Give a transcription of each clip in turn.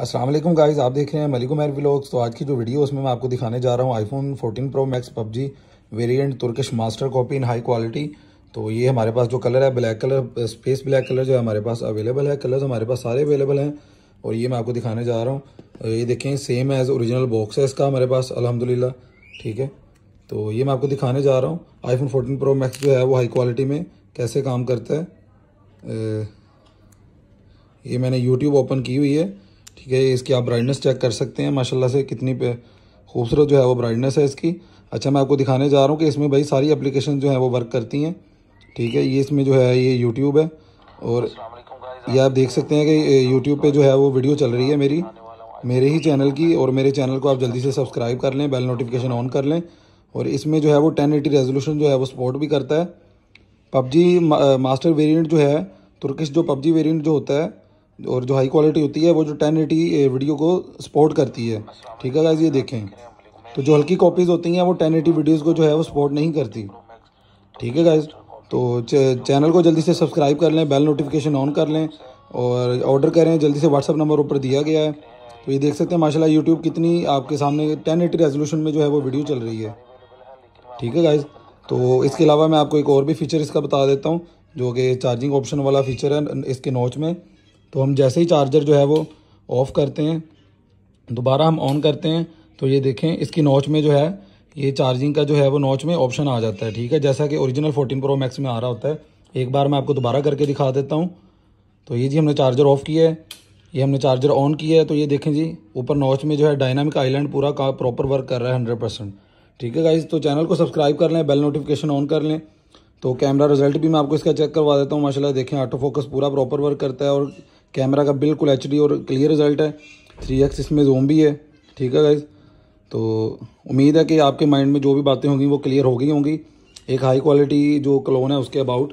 Aslam guys आप देख रहे हैं मलिकुम एर ब्लॉग्स तो आज की जो वीडियो उसमें मैं आपको दिखाने जा रहा हूँ iPhone 14 pro max PUBG variant Turkish master copy in high quality तो ये हमारे पास जो कलर है black colour space black colour जो है हमारे पास अवेलेबल है कलर्स हमारे पास सारे अवेलेबल हैं और ये मैं आपको दिखाने जा रहा हूँ ये देखें सेम एज़ औरिजिनल बॉक्स है इसका हमारे पास अलहमदिल्ला ठीक है तो ये मैं आपको दिखाने जा रहा हूँ फोन 14 प्रो मैक्स जो है वो हाई क्वालिटी में कैसे काम करता है ये मैंने यूट्यूब ओपन की हुई है ठीक है इसकी आप ब्राइटनेस चेक कर सकते हैं माशाल्लाह से कितनी खूबसूरत जो है वो ब्राइटनेस है इसकी अच्छा मैं आपको दिखाने जा रहा हूँ कि इसमें भाई सारी एप्लीकेशन जो है वो वर्क करती हैं ठीक है ये इसमें जो है ये यूट्यूब है और ये आप देख सकते हैं कि यूट्यूब पर जो है वो वीडियो चल रही है मेरी मेरे ही चैनल की और मेरे चैनल को आप जल्दी से सब्सक्राइब कर लें बेल नोटिफिकेशन ऑन कर लें और इसमें जो है वो टेन एटी रेजोल्यूशन जो है वो सपोर्ट भी करता है पबजी मास्टर वेरिएंट जो है तुर्किश जो पबजी वेरिएंट जो होता है और जो हाई क्वालिटी होती है वो जो टेन एटी वीडियो को सपोर्ट करती है ठीक है गाइज ये देखें तो जो हल्की कॉपीज़ होती हैं वो टेन एटी वीडियोज़ को जो है वो सपोर्ट नहीं करती ठीक है गाइज तो चैनल को जल्दी से सब्सक्राइब कर लें बेल नोटिफिकेशन ऑन कर लें और ऑर्डर करें जल्दी से व्हाट्सअप नंबर ऊपर दिया गया है तो ये देख सकते हैं माशाल्लाह यूट्यूब कितनी आपके सामने टेन एटी रेजोल्यूशन में जो है वो वीडियो चल रही है ठीक है गाइज तो इसके अलावा मैं आपको एक और भी फीचर इसका बता देता हूँ जो कि चार्जिंग ऑप्शन वाला फीचर है इसके नोच में तो हम जैसे ही चार्जर जो है वो ऑफ़ करते हैं दोबारा हम ऑन करते हैं तो ये देखें इसकी नोच में जो है ये चार्जिंग का जो है वो नोच में ऑप्शन आ जाता है ठीक है जैसा कि ओरिजिनल 14 प्रो मैक्स में आ रहा होता है एक बार मैं आपको दोबारा करके दिखा देता हूँ तो ये जी हमने चार्जर ऑफ़ किया है ये हमने चार्जर ऑन किया है तो ये देखें जी ऊपर नोच में जो है डायनामिक आइलैंड पूरा का प्रॉपर वर्क कर रहा है हंड्रेड परसेंट ठीक है गाइज तो चैनल को सब्सक्राइब कर लें बेल नोटिफिकेशन ऑन कर लें तो कैमरा रिजल्ट भी मैं आपको इसका चेक करवा देता हूँ माशाला देखें ऑटो फोकस पूरा प्रॉपर वर्क करता है और कैमरा का बिल्कुल एच और क्लियर रिजल्ट है थ्री एक्स इसमें जूम भी है ठीक है गाइज़ तो उम्मीद है कि आपके माइंड में जो भी बातें होंगी वो क्लियर हो गई होंगी एक हाई क्वालिटी जो क्लोन है उसके अबाउट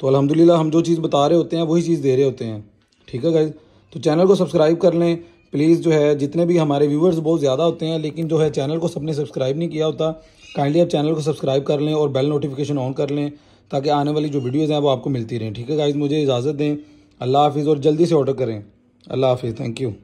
तो अलहमदिल्ला हम जो चीज़ बता रहे होते हैं वही चीज़ दे रहे होते हैं ठीक है गाइज़ तो चैनल को सब्सक्राइब कर लें प्लीज़ जो है जितने भी हमारे व्यूवर्स बहुत ज़्यादा होते हैं लेकिन जो है चैनल को सबने सब्सक्राइब नहीं किया होता काइंडली आप चैनल को सब्सक्राइब कर लें और बेल नोटिफिकेशन ऑन कर लें ताकि आने वाली जो वीडियोज़ हैं वो आपको मिलती रहें ठीक है गाइज़ मुझे इजाज़त दें अल्लाह हाफिज़ और जल्दी से ऑर्डर करें अल्लाह हाफिज़ थैंक यू